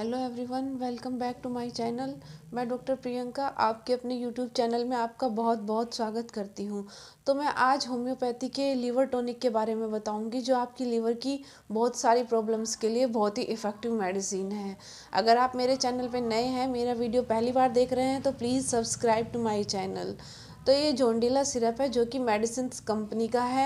hello everyone welcome back to my channel मैं doctor Priyanka आपके अपने यूट्यूब चैनल में आपका बहुत बहुत स्वागत करती हूं तो मैं आज होम्योपैथी के लीवर टॉनिक के बारे में बताऊंगी जो आपकी लीवर की बहुत सारी प्रॉब्लम्स के लिए बहुत ही इफ़ेक्टिव मेडिसिन है अगर आप मेरे चैनल पर नए हैं मेरा वीडियो पहली बार देख रहे हैं तो please subscribe to my channel तो ये जोंडीला सिरप है जो कि मेडिसिन कंपनी का है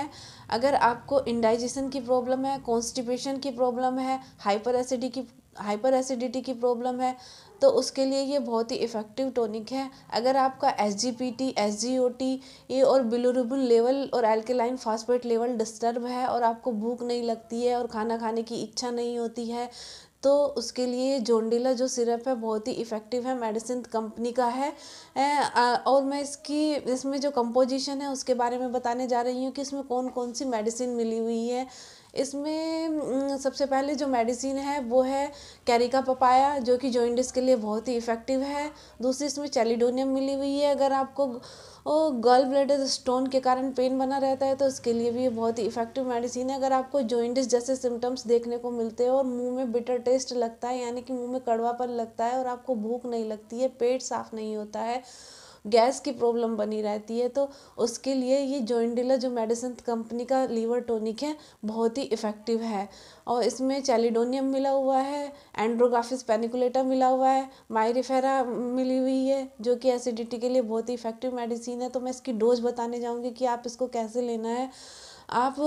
अगर आपको इंडाइजेशन की प्रॉब्लम है कॉन्स्टिपेशन की प्रॉब्लम है हाइपर एसिडी की हाइपर एसिडिटी की प्रॉब्लम है तो उसके लिए ये बहुत ही इफ़ेक्टिव टॉनिक है अगर आपका S G P T S G O T ये और बिलोरुबिन लेवल और एल्केलाइन फास्फेट लेवल डिस्टर्ब है और आपको भूख नहीं लगती है और खाना खाने की इच्छा नहीं होती है तो उसके लिए जोंडीला जो सिरप है बहुत ही इफ़ेक्टिव है मेडिसिन कंपनी का है और मैं इसकी इसमें जो कंपोजिशन है उसके बारे में बताने जा रही हूँ कि इसमें कौन कौन सी मेडिसिन मिली हुई है इसमें सबसे पहले जो मेडिसिन है वो है कैरिका पपाया जो कि जॉइंटिस के लिए बहुत ही इफ़ेक्टिव है दूसरी इसमें चेलिडोनियम मिली हुई है अगर आपको और गर्ल ब्लडर स्टोन के कारण पेन बना रहता है तो उसके लिए भी ये बहुत ही इफेक्टिव मेडिसिन है अगर आपको जॉइंटिस जैसे सिम्टम्स देखने को मिलते हैं और मुंह में बिटर टेस्ट लगता है यानी कि मुंह में कड़वापन लगता है और आपको भूख नहीं लगती है पेट साफ नहीं होता है गैस की प्रॉब्लम बनी रहती है तो उसके लिए ये जोइंडिला जो मेडिसिन कंपनी का लीवर टोनिक है बहुत ही इफ़ेक्टिव है और इसमें चैलिडोनियम मिला हुआ है एंड्रोग्राफिस पेनिकुलेटा मिला हुआ है माइरिफेरा मिली हुई है जो कि एसिडिटी के लिए बहुत ही इफ़ेक्टिव मेडिसिन है तो मैं इसकी डोज बताने जाऊँगी कि आप इसको कैसे लेना है आप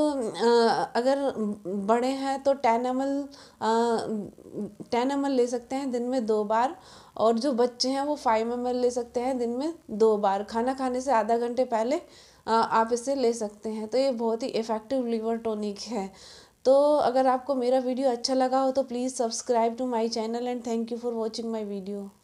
अगर बड़े हैं तो ten M L ten M L ले सकते हैं दिन में दो बार और जो बच्चे हैं वो फाइव एम एल ले सकते हैं दिन में दो बार खाना खाने से आधा घंटे पहले आप इसे ले सकते हैं तो ये बहुत ही इफ़ेक्टिव लीवर टॉनिक है तो अगर आपको मेरा वीडियो अच्छा लगा हो तो please subscribe to my channel and thank you for watching my video